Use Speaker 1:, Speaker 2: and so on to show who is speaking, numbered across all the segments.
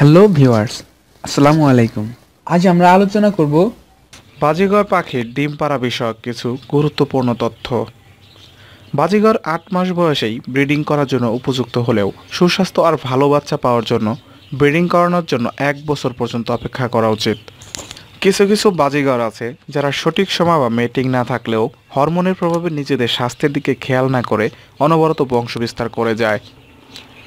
Speaker 1: hello viewers আসসালামু আলাইকুম আজ আমরা আলোচনা করব বাজিগর পাখির ডিম পাড়া বিষয়ক কিছু গুরুত্বপূর্ণ তথ্য বাজিগর আট মাস বয়সেই ব্রিডিং করার জন্য উপযুক্ত হলেও সুস্বাস্থ্য আর ভালো বাচ্চা পাওয়ার জন্য ব্রিডিং করানোর জন্য এক বছর পর্যন্ত অপেক্ষা করা উচিত কিছু কিছু বাজিগর আছে যারা সঠিক সময় বা মেটিং না থাকলেও হরমোনের প্রভাবে নিজেদের স্বাস্থ্যের দিকে খেয়াল না করে অনবরত বংশবিস্তার করে যায়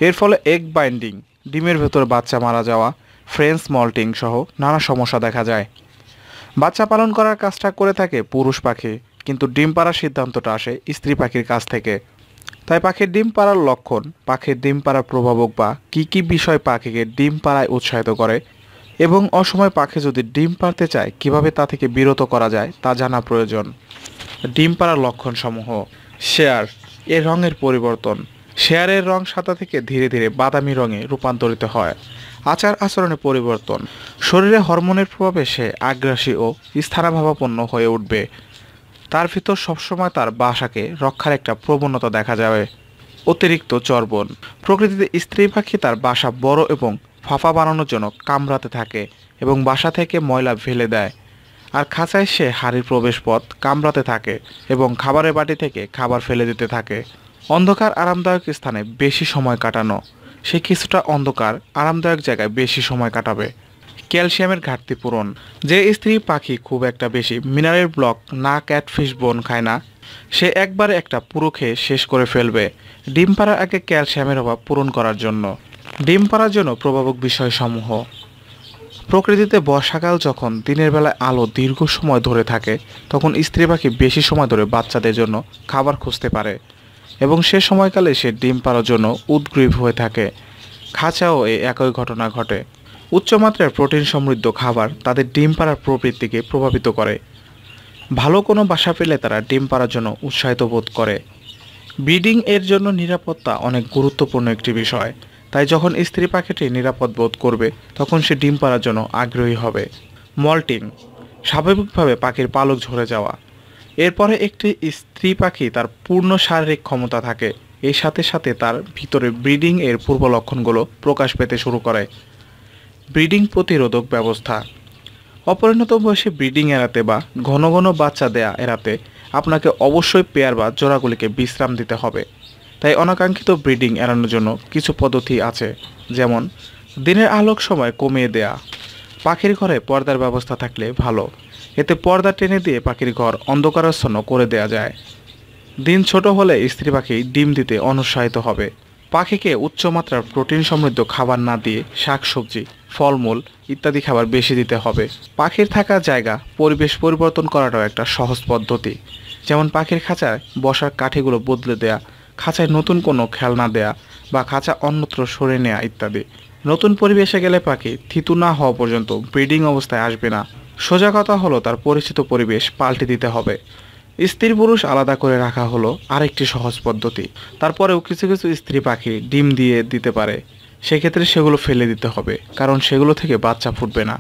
Speaker 1: এর ফলে এগ বাইন্ডিং ডিমের ভেতর বাচ্চা মারা যাওয়া ফ্রেন্স মল্টিং সহ নানা সমস্যা দেখা যায় বাচ্চা পালন করার কাজটা করে থাকে পুরুষ পাখি কিন্তু ডিম পাড়ার সিদ্ধান্তটা আসে স্ত্রী পাখির কাছ থেকে তাই পাখির ডিম পাড়ার লক্ষণ পাখির ডিম পাড়ার প্রভাবক বা কী কী বিষয় পাখিকে ডিম পাড়ায় উৎসাহিত করে এবং অসময় পাখি যদি ডিম পাড়তে চায় কিভাবে তা থেকে বিরত করা যায় তা জানা প্রয়োজন ডিম পাড়ার লক্ষণসমূহ শেয়ার এর রঙের পরিবর্তন শেয়ারের রং সাদা থেকে ধীরে ধীরে বাদামি রঙে রূপান্তরিত হয় আচার আচরণে পরিবর্তন শরীরে হরমোনের প্রভাবে সে আগ্রাসী ও স্থানাভাবাপন্ন হয়ে উঠবে তার ভিতর সবসময় তার বাসাকে রক্ষার একটা প্রবণতা দেখা যাবে অতিরিক্ত চর্বণ প্রকৃতিতে স্ত্রী পাখি তার বাসা বড় এবং ফাফা বানানোর জন্য কামড়াতে থাকে এবং বাসা থেকে ময়লা ফেলে দেয় আর খাঁচায় সে হাড়ির প্রবেশপথ কামড়াতে থাকে এবং খাবারের বাটি থেকে খাবার ফেলে দিতে থাকে অন্ধকার আরামদায়ক স্থানে বেশি সময় কাটানো সে কিছুটা অন্ধকার আরামদায়ক জায়গায় বেশি সময় কাটাবে ক্যালসিয়ামের ঘাটতি পূরণ যে স্ত্রী পাখি খুব একটা বেশি মিনারেল ব্লক না ক্যাটফিশ বোন খায় না সে একবারে একটা পুরো খেয়ে শেষ করে ফেলবে ডিম পাড়ার আগে ক্যালসিয়ামের অভাব পূরণ করার জন্য ডিম পাড়ার জন্য প্রভাবক বিষয়সমূহ প্রকৃতিতে বর্ষাকাল যখন দিনের বেলায় আলো দীর্ঘ সময় ধরে থাকে তখন স্ত্রী পাখি বেশি সময় ধরে বাচ্চাদের জন্য খাবার খুঁজতে পারে এবং সে সময়কালে সে ডিম পাড়ার জন্য উদ্গ্রীব হয়ে থাকে খাঁচাও এ একই ঘটনা ঘটে উচ্চমাত্রার প্রোটিন সমৃদ্ধ খাবার তাদের ডিম পাড়ার প্রবৃত্তিকে প্রভাবিত করে ভালো কোনো বাসা পেলে তারা ডিম পাড়ার জন্য উৎসাহিত বোধ করে ব্রিডিং এর জন্য নিরাপত্তা অনেক গুরুত্বপূর্ণ একটি বিষয় তাই যখন স্ত্রী পাখিটি নিরাপদ বোধ করবে তখন সে ডিম পাড়ার জন্য আগ্রহী হবে মল্টিং স্বাভাবিকভাবে পাখির পালক ঝরে যাওয়া এরপরে একটি স্ত্রী পাখি তার পূর্ণ শারীরিক ক্ষমতা থাকে এর সাথে সাথে তার ভিতরে ব্রিডিং এর পূর্ব লক্ষণগুলো প্রকাশ পেতে শুরু করে ব্রিডিং প্রতিরোধক ব্যবস্থা অপরিণত বয়সে ব্রিডিং এড়াতে বা ঘন ঘন বাচ্চা দেয়া এড়াতে আপনাকে অবশ্যই পেয়ার বা জোড়াগুলিকে বিশ্রাম দিতে হবে তাই অনাকাঙ্ক্ষিত ব্রিডিং এড়ানোর জন্য কিছু পদ্ধতি আছে যেমন দিনের আলোক সময় কমিয়ে দেয়া পাখির ঘরে পর্দার ব্যবস্থা থাকলে ভালো এতে পর্দা টেনে দিয়ে পাখির ঘর অন্ধকারাচ্ছন্ন করে দেয়া যায় দিন ছোট হলে স্ত্রী পাখি ডিম দিতে অনুৎসাহিত হবে পাখিকে উচ্চমাত্রার প্রোটিন সমৃদ্ধ খাবার না দিয়ে শাকসবজি ফলমূল ইত্যাদি খাবার বেশি দিতে হবে পাখির থাকা জায়গা পরিবেশ পরিবর্তন করাটাও একটা সহজ পদ্ধতি যেমন পাখির খাঁচায় বসার কাঠিগুলো বদলে দেয়া খাঁচায় নতুন কোনো খেলনা দেয়া বা খাঁচা অন্যত্র সরে নেয়া ইত্যাদি নতুন পরিবেশে গেলে পাখি থিতু না হওয়া পর্যন্ত ব্রিডিং অবস্থায় আসবে না সোজা কথা হলো তার পরিচিত পরিবেশ পাল্টে দিতে হবে স্ত্রী পুরুষ আলাদা করে রাখা হলো আরেকটি সহজ পদ্ধতি তারপরেও কিছু কিছু স্ত্রী পাখি ডিম দিয়ে দিতে পারে সেক্ষেত্রে সেগুলো ফেলে দিতে হবে কারণ সেগুলো থেকে বাচ্চা ফুটবে না